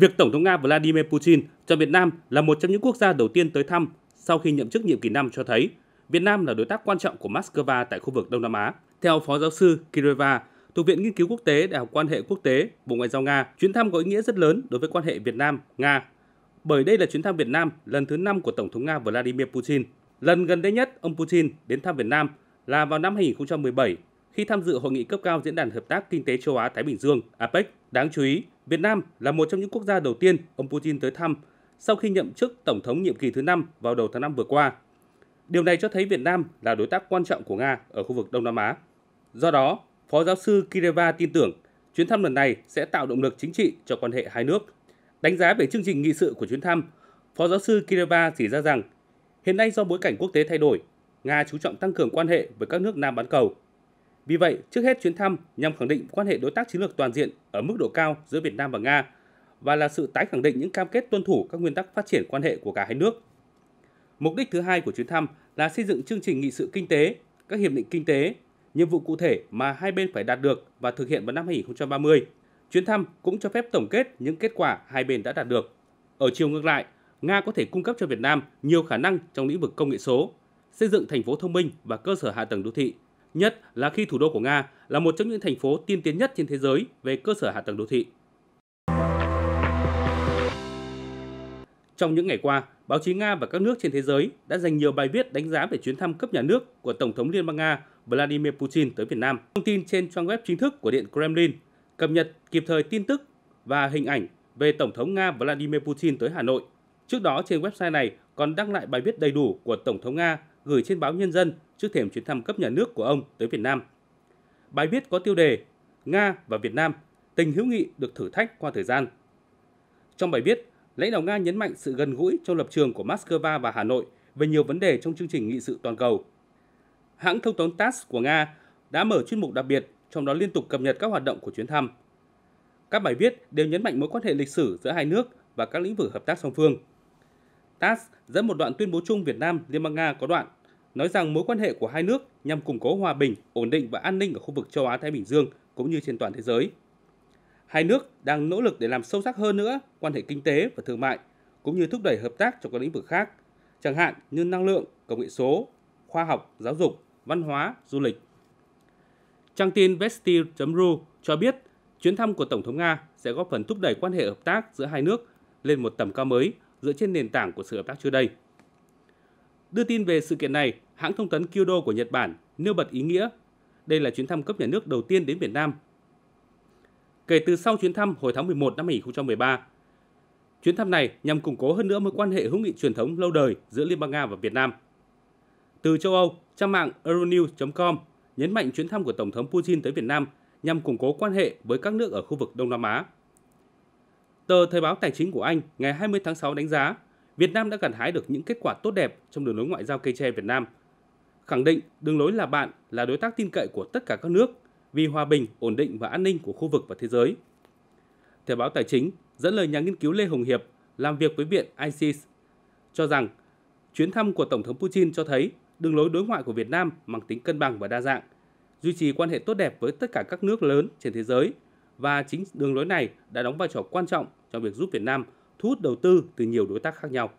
Việc Tổng thống Nga Vladimir Putin chọn Việt Nam là một trong những quốc gia đầu tiên tới thăm sau khi nhậm chức nhiệm kỳ năm cho thấy Việt Nam là đối tác quan trọng của Moscow tại khu vực Đông Nam Á. Theo Phó Giáo sư Kireva, thuộc Viện Nghiên cứu Quốc tế Đại học Quan hệ Quốc tế, Bộ Ngoại giao Nga, chuyến thăm có ý nghĩa rất lớn đối với quan hệ Việt Nam-Nga. Bởi đây là chuyến thăm Việt Nam lần thứ 5 của Tổng thống Nga Vladimir Putin. Lần gần đây nhất ông Putin đến thăm Việt Nam là vào năm 2017 khi tham dự hội nghị cấp cao Diễn đàn Hợp tác Kinh tế Châu Á-Thái Bình Dương APEC. Đáng chú ý, Việt Nam là một trong những quốc gia đầu tiên ông Putin tới thăm sau khi nhậm chức Tổng thống nhiệm kỳ thứ 5 vào đầu tháng 5 vừa qua. Điều này cho thấy Việt Nam là đối tác quan trọng của Nga ở khu vực Đông Nam Á. Do đó, Phó giáo sư Kireva tin tưởng chuyến thăm lần này sẽ tạo động lực chính trị cho quan hệ hai nước. Đánh giá về chương trình nghị sự của chuyến thăm, Phó giáo sư Kireva chỉ ra rằng hiện nay do bối cảnh quốc tế thay đổi, Nga chú trọng tăng cường quan hệ với các nước Nam bán cầu vì vậy, trước hết chuyến thăm nhằm khẳng định quan hệ đối tác chiến lược toàn diện ở mức độ cao giữa Việt Nam và Nga và là sự tái khẳng định những cam kết tuân thủ các nguyên tắc phát triển quan hệ của cả hai nước. Mục đích thứ hai của chuyến thăm là xây dựng chương trình nghị sự kinh tế, các hiệp định kinh tế, nhiệm vụ cụ thể mà hai bên phải đạt được và thực hiện vào năm 2030. Chuyến thăm cũng cho phép tổng kết những kết quả hai bên đã đạt được. Ở chiều ngược lại, Nga có thể cung cấp cho Việt Nam nhiều khả năng trong lĩnh vực công nghệ số, xây dựng thành phố thông minh và cơ sở hạ tầng đô thị, nhất là khi thủ đô của Nga là một trong những thành phố tiên tiến nhất trên thế giới về cơ sở hạ tầng đô thị. Trong những ngày qua, báo chí Nga và các nước trên thế giới đã dành nhiều bài viết đánh giá về chuyến thăm cấp nhà nước của Tổng thống Liên bang Nga Vladimir Putin tới Việt Nam. Thông tin trên trang web chính thức của Điện Kremlin cập nhật kịp thời tin tức và hình ảnh về Tổng thống Nga Vladimir Putin tới Hà Nội. Trước đó trên website này còn đăng lại bài viết đầy đủ của Tổng thống Nga gửi trên báo Nhân dân trước thềm chuyến thăm cấp nhà nước của ông tới Việt Nam. Bài viết có tiêu đề Nga và Việt Nam, tình hữu nghị được thử thách qua thời gian. Trong bài viết, lãnh đạo Nga nhấn mạnh sự gần gũi trong lập trường của Moscow và Hà Nội về nhiều vấn đề trong chương trình nghị sự toàn cầu. Hãng thông tấn TASS của Nga đã mở chuyên mục đặc biệt, trong đó liên tục cập nhật các hoạt động của chuyến thăm. Các bài viết đều nhấn mạnh mối quan hệ lịch sử giữa hai nước và các lĩnh vực hợp tác song phương. TASS dẫn một đoạn tuyên bố chung Việt Nam Liên bang Nga có đoạn nói rằng mối quan hệ của hai nước nhằm củng cố hòa bình, ổn định và an ninh ở khu vực châu Á-Thái Bình Dương cũng như trên toàn thế giới. Hai nước đang nỗ lực để làm sâu sắc hơn nữa quan hệ kinh tế và thương mại, cũng như thúc đẩy hợp tác trong các lĩnh vực khác, chẳng hạn như năng lượng, công nghệ số, khoa học, giáo dục, văn hóa, du lịch. Trang tin Vesti.ru cho biết chuyến thăm của Tổng thống Nga sẽ góp phần thúc đẩy quan hệ hợp tác giữa hai nước lên một tầm cao mới dựa trên nền tảng của sự hợp tác trước đây. Đưa tin về sự kiện này, hãng thông tấn Kyodo của Nhật Bản nêu bật ý nghĩa đây là chuyến thăm cấp nhà nước đầu tiên đến Việt Nam. Kể từ sau chuyến thăm hồi tháng 11 năm 2013, chuyến thăm này nhằm củng cố hơn nữa mối quan hệ hữu nghị truyền thống lâu đời giữa Liên bang Nga và Việt Nam. Từ châu Âu, trang mạng euronews.com nhấn mạnh chuyến thăm của Tổng thống Putin tới Việt Nam nhằm củng cố quan hệ với các nước ở khu vực Đông Nam Á. Tờ Thời báo Tài chính của Anh ngày 20 tháng 6 đánh giá Việt Nam đã gặt hái được những kết quả tốt đẹp trong đường lối ngoại giao cây tre Việt Nam. Khẳng định đường lối là bạn, là đối tác tin cậy của tất cả các nước vì hòa bình, ổn định và an ninh của khu vực và thế giới. Theo báo Tài chính, dẫn lời nhà nghiên cứu Lê Hồng Hiệp làm việc với viện ISIS cho rằng chuyến thăm của Tổng thống Putin cho thấy đường lối đối ngoại của Việt Nam mang tính cân bằng và đa dạng, duy trì quan hệ tốt đẹp với tất cả các nước lớn trên thế giới và chính đường lối này đã đóng vai trò quan trọng trong việc giúp Việt Nam thu hút đầu tư từ nhiều đối tác khác nhau.